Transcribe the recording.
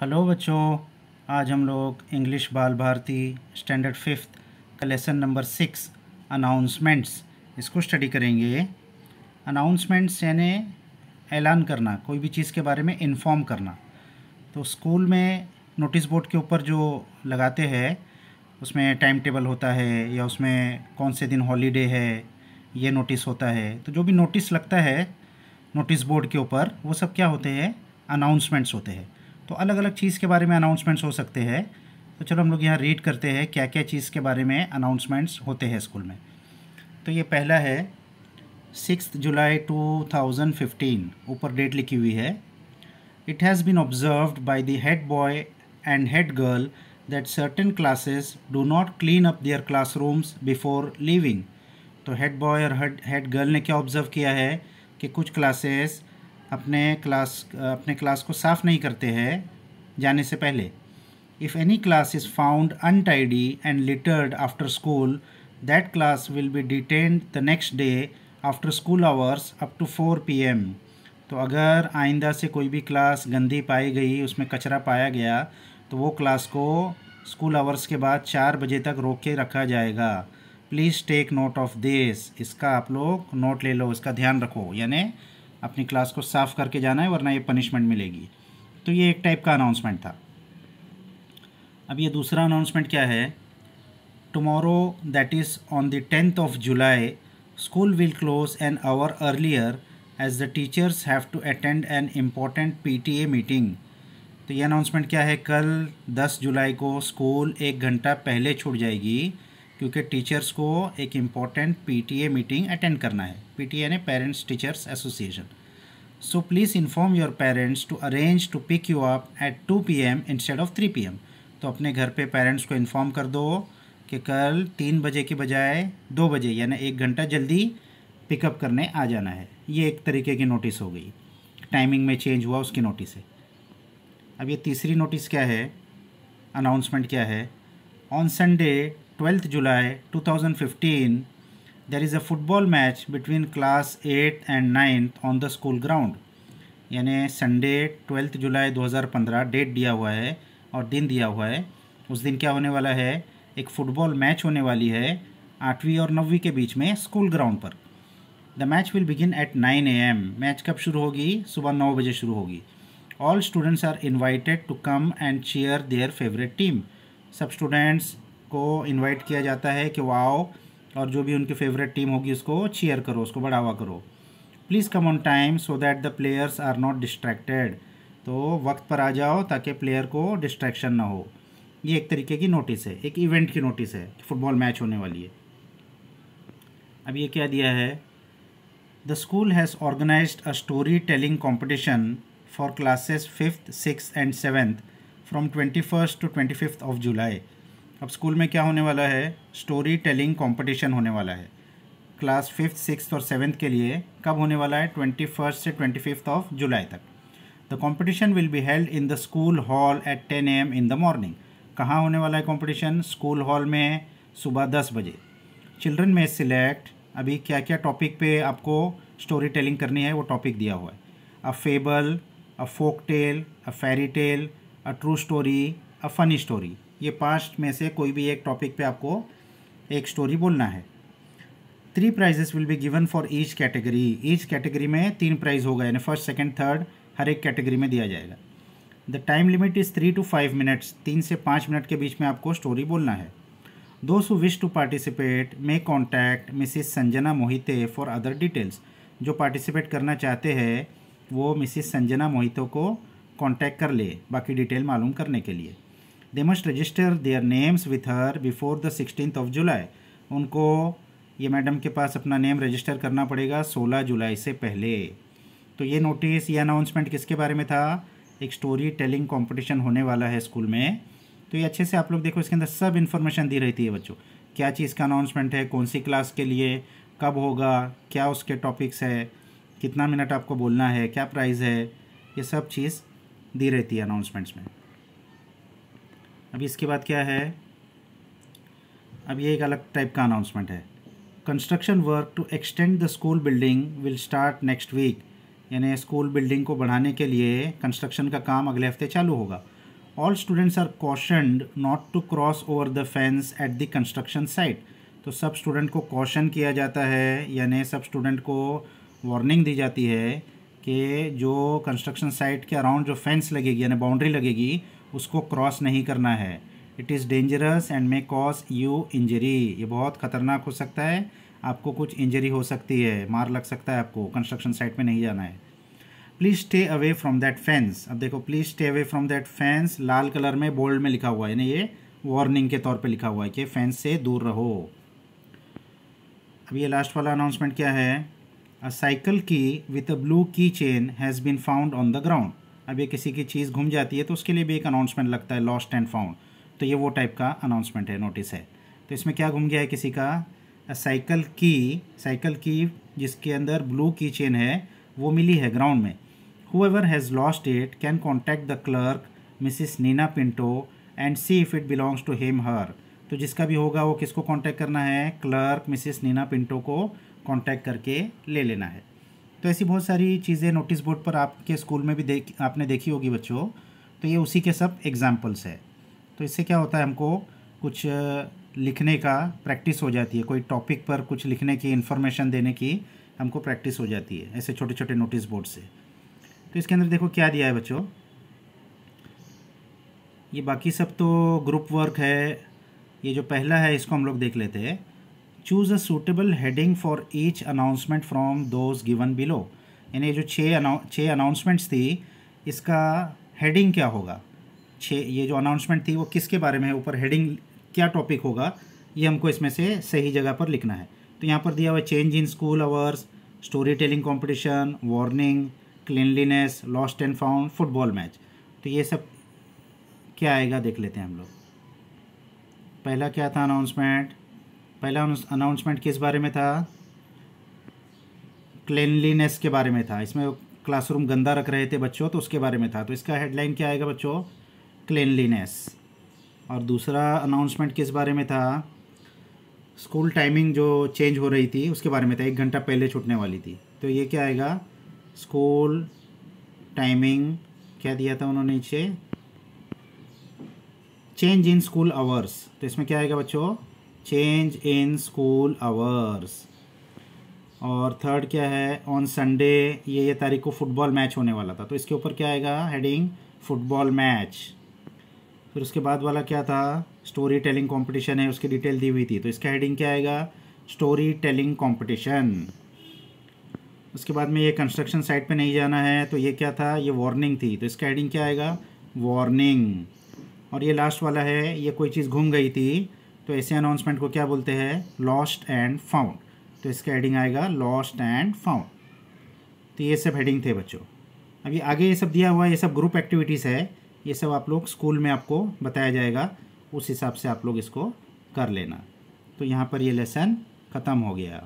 Hello बच्चों आज हम लोग English Bal Bharati standard fifth का लेसन नंबर सिक्स अनाउंसमेंट्स इसको स्टडी करेंगे अनाउंसमेंट्स यानी ऐलान करना कोई भी चीज़ के बारे में इन्फॉर्म करना तो स्कूल में नोटिस बोर्ड के ऊपर जो लगाते हैं उसमें टाइम टेबल होता है या उसमें कौन से दिन हॉलीडे है ये नोटिस होता है तो जो भी नोटिस लगता है नोटिस बोर्ड के ऊपर वो सब क्या होते हैं अनाउंसमेंट्स होते हैं तो अलग अलग चीज़ के बारे में अनाउंसमेंट्स हो सकते हैं तो चलो हम लोग यहाँ रीड करते हैं क्या क्या चीज़ के बारे में अनाउंसमेंट्स होते हैं स्कूल में तो ये पहला है six July two thousand fifteen ऊपर डेट लिखी हुई है it has been observe by the boy and and girl that certain classes classes not clean up their class rooms before leaving तो हेड बॉय और हेड गर्ल ने क्या observe किया है कि कुछ क्लासेस अपने क्लास अपने क्लास को साफ़ नहीं करते हैं जाने से पहले if any class is found untidy and littered after school that class will be detained the next day after school hours up to four P M तो अगर आइंदा से कोई भी क्लास गंदी पाई गई उसमें कचरा पाया गया तो वो क्लास को स्कूल आवर्स के बाद चार बजे तक रोक के रखा जाएगा please take note of this इसका आप लोग नोट ले लो इसका ध्यान रखो यानी अपनी क्लास को साफ़ करके जाना है वरना ये पनिशमेंट मिलेगी तो ये एक टाइप का अनाउंसमेंट था अब ये दूसरा अनाउंसमेंट क्या है tomorrow that is on the tenth of July school will close an hour earlier as the teachers have to attend an important a meeting तो ये अनाउंसमेंट क्या है कल 10 जुलाई को स्कूल एक घंटा पहले छूट जाएगी क्योंकि टीचर्स को एक इम्पॉर्टेंट पी मीटिंग अटेंड करना है पी ने parents teachers association so please inform your parents to arrange to pick you up at two P M instead of three P M तो अपने घर पे पेरेंट्स को इन्फॉर्म कर दो कि कल तीन बजे के बजाय दो बजे यानी एक घंटा जल्दी पिकअप करने आ जाना है ये एक तरीके की नोटिस हो गई टाइमिंग में चेंज हुआ उसकी नोटिस है अब ये तीसरी नोटिस क्या है अनाउंसमेंट क्या है on Sunday 12th July 2015, there is a football match between class 8th and 9th on the school ground. यानी संडे ट्वेल्थ जुलाई 2015 डेट दिया हुआ है और दिन दिया हुआ है उस दिन क्या होने वाला है एक फ़ुटबॉल मैच होने वाली है आठवीं और नौवीं के बीच में स्कूल ग्राउंड पर the match will begin at nine A M match कब शुरू होगी सुबह नौ बजे शुरू होगी all students are invited to come and cheer their favourite team सब स्टूडेंट्स को इनवाइट किया जाता है कि वाओ और जो भी उनकी फेवरेट टीम होगी उसको चीयर करो उसको बढ़ावा करो please come on time so that the players are not distracted तो वक्त पर आ जाओ ताकि प्लेयर को डिस्ट्रैक्शन ना हो ये एक तरीके की नोटिस है एक इवेंट की नोटिस है कि फुटबॉल मैच होने वाली है अब ये क्या दिया है the school has organise a story telling competition for classes fifth six and seventh from twenty first to twenty fifth of July अब स्कूल में क्या होने वाला है स्टोरी टेलिंग कॉम्पिटिशन होने वाला है क्लास फिफ्थ सिक्स और सेवन्थ के लिए कब होने वाला है ट्वेंटी फर्स्ट से ट्वेंटी फिफ्थ ऑफ जुलाई तक the competition will be held in the school hall at ten AM in the morning कहाँ होने वाला है कॉम्पिटिशन स्कूल हॉल में है सुबह दस बजे चिल्ड्रन में सिलेक्ट अभी क्या क्या टॉपिक पे आपको स्टोरी टेलिंग करनी है वो टॉपिक दिया हुआ है a fable a folk tale a fairy tale a true story a funny story ये पांच में से कोई भी एक टॉपिक पे आपको एक स्टोरी बोलना है three prizes will be given for each category each category में तीन प्राइज होगा यानी फर्स्ट सेकेंड थर्ड हर एक कैटेगरी में दिया जाएगा the time limit is three to five minutes तीन से पाँच मिनट के बीच में आपको स्टोरी बोलना है दोस्त wish to participate may contact Mrs Sanjana Mohite for other details जो पार्टिसिपेट करना चाहते हैं वो मिसिस संजना मोहितो को कॉन्टैक्ट कर ले बाकी डिटेल मालूम करने के लिए they must register their names with her before the sixteen of July उनको ये मैडम के पास अपना नेम रजिस्टर करना पड़ेगा सोलह जुलाई से पहले तो ये नोटिस ये अनाउंसमेंट किसके बारे में था एक स्टोरी टेलिंग कंपटीशन होने वाला है स्कूल में तो ये अच्छे से आप लोग देखो इसके अंदर सब इन्फॉर्मेशन दी रहती है बच्चों क्या चीज़ का अनाउंसमेंट है कौन सी क्लास के लिए कब होगा क्या उसके टॉपिक्स है कितना मिनट आपको बोलना है क्या प्राइस है ये सब चीज़ दी रहती है अनाउंसमेंट्स में अब इसके बाद क्या है अब ये एक अलग टाइप का अनाउंसमेंट है construction work to extend the school building will start next week यानी स्कूल बिल्डिंग को बढ़ाने के लिए कंस्ट्रक्शन का काम अगले हफ्ते चालू होगा all students are cautioned not to cross over the fence at the construction site तो सब स्टूडेंट को कॉशन किया जाता है यानी सब स्टूडेंट को वार्निंग दी जाती है कि जो कंस्ट्रक्शन साइट के अराउंड जो फेंस लगेगी यानी बाउंड्री लगेगी उसको क्रॉस नहीं करना है it is dangerous and may cause you injury ये बहुत ख़तरनाक हो सकता है आपको कुछ इंजरी हो सकती है मार लग सकता है आपको कंस्ट्रक्शन साइट में नहीं जाना है please stay away from that fence अब देखो please stay away from that fence लाल कलर में बोल्ड में लिखा हुआ है यानी ये वार्निंग के तौर पे लिखा हुआ है कि फेंस से दूर रहो अब ये लास्ट वाला अनाउंसमेंट क्या है a cycle key with a blue key chain has been found on the ground अब ये किसी की चीज़ घूम जाती है तो उसके लिए भी एक अनाउंसमेंट लगता है लॉस्ट एंड फाउंड तो ये वो टाइप का अनाउंसमेंट है नोटिस है तो इसमें क्या घूम गया है किसी का साइकिल की साइकिल की जिसके अंदर ब्लू की चेन है वो मिली है ग्राउंड में whoever has lost it can contact the clerk Mrs Neena Pinto and see if it belongs to him her तो जिसका भी होगा वो किसको कॉन्टैक्ट करना है क्लर्क मिसिस नीना पिंटो को कॉन्टैक्ट करके ले लेना है तो ऐसी बहुत सारी चीज़ें नोटिस बोर्ड पर आपके स्कूल में भी देख आपने देखी होगी बच्चों तो ये उसी के सब एग्ज़ाम्पल्स है तो इससे क्या होता है हमको कुछ लिखने का प्रैक्टिस हो जाती है कोई टॉपिक पर कुछ लिखने की इन्फॉर्मेशन देने की हमको प्रैक्टिस हो जाती है ऐसे छोटे छोटे नोटिस बोर्ड से तो इसके अंदर देखो क्या दिया है बच्चों ये बाकी सब तो ग्रुप वर्क है ये जो पहला है इसको हम लोग देख लेते हैं choose a suitable heading for each announcement from those given below यानी जो छः छः अनाउंसमेंट्स थी इसका हेडिंग क्या होगा छः ये जो अनाउंसमेंट थी वो किसके बारे में ऊपर हेडिंग क्या टॉपिक होगा ये हमको इसमें से सही जगह पर लिखना है तो यहाँ पर दिया हुआ change in school hours story telling competition warning cleanliness lost and found football match तो ये सब क्या आएगा देख लेते हैं हम लोग पहला क्या था अनाउंसमेंट पहला अनाउंसमेंट किस बारे में था क्लिनलीनेस के बारे में था इसमें क्लासरूम गंदा रख रहे थे बच्चों तो उसके बारे में था तो इसका हेडलाइन क्या आएगा बच्चों क्लिनलीनेस और दूसरा अनाउंसमेंट किस बारे में था स्कूल टाइमिंग जो चेंज हो रही थी उसके बारे में था एक घंटा पहले छूटने वाली थी तो ये क्या आएगा स्कूल टाइमिंग क्या दिया था उन्होंने नीचे चेंज इन स्कूल आवर्स तो इसमें क्या आएगा बच्चों चेंज इन स्कूल आवर्स और थर्ड क्या है ऑन संडे ये ये तारीख को फुटबॉल मैच होने वाला था तो इसके ऊपर क्या आएगा हेडिंग फुटबॉल मैच फिर उसके बाद वाला क्या था स्टोरी टेलिंग कॉम्पिटिशन है उसकी डिटेल दी हुई थी तो इसका हेडिंग क्या आएगा स्टोरी टेलिंग कॉम्पिटिशन उसके बाद में ये कंस्ट्रक्शन साइट पे नहीं जाना है तो ये क्या था ये वार्निंग थी तो इसका हेडिंग क्या आएगा वार्निंग और ये लास्ट वाला है ये कोई चीज़ घूम गई थी तो ऐसे अनाउंसमेंट को क्या बोलते हैं लॉस्ट एंड फाउंड तो इसका हेडिंग आएगा लॉस्ट एंड फाउंड तो ये सब हेडिंग थे बच्चों अभी आगे ये सब दिया हुआ ये सब ग्रुप एक्टिविटीज़ है ये सब आप लोग स्कूल में आपको बताया जाएगा उस हिसाब से आप लोग इसको कर लेना तो यहाँ पर ये लेसन ख़त्म हो गया